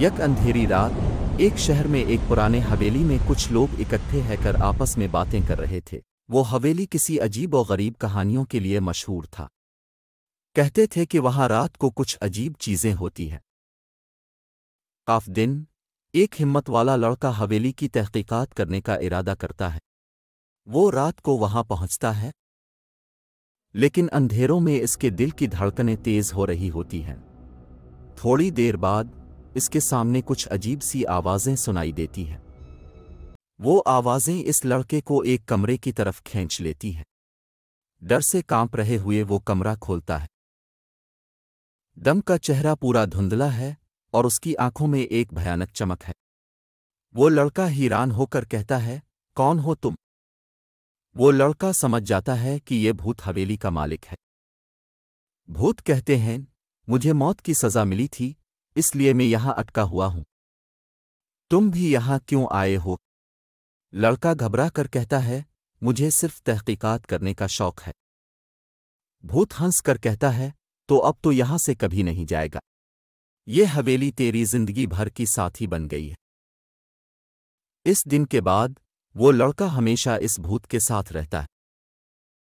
यक अंधेरी रात एक शहर में एक पुराने हवेली में कुछ लोग इकट्ठे हैकर आपस में बातें कर रहे थे वो हवेली किसी अजीब और गरीब कहानियों के लिए मशहूर था कहते थे कि वहां रात को कुछ अजीब चीजें होती हैं काफ दिन एक हिम्मत वाला लड़का हवेली की तहकीकात करने का इरादा करता है वो रात को वहां पहुंचता है लेकिन अंधेरों में इसके दिल की धड़कनें तेज हो रही होती हैं थोड़ी देर बाद इसके सामने कुछ अजीब सी आवाज़ें सुनाई देती हैं वो आवाज़ें इस लड़के को एक कमरे की तरफ खींच लेती हैं डर से कांप रहे हुए वो कमरा खोलता है दम का चेहरा पूरा धुंधला है और उसकी आंखों में एक भयानक चमक है वो लड़का हैरान होकर कहता है कौन हो तुम वो लड़का समझ जाता है कि ये भूत हवेली का मालिक है भूत कहते हैं मुझे मौत की सजा मिली थी इसलिए मैं यहां अटका हुआ हूं तुम भी यहां क्यों आए हो लड़का घबरा कर कहता है मुझे सिर्फ तहकीकात करने का शौक है भूत हंस कर कहता है तो अब तो यहां से कभी नहीं जाएगा ये हवेली तेरी जिंदगी भर की साथी बन गई है इस दिन के बाद वो लड़का हमेशा इस भूत के साथ रहता है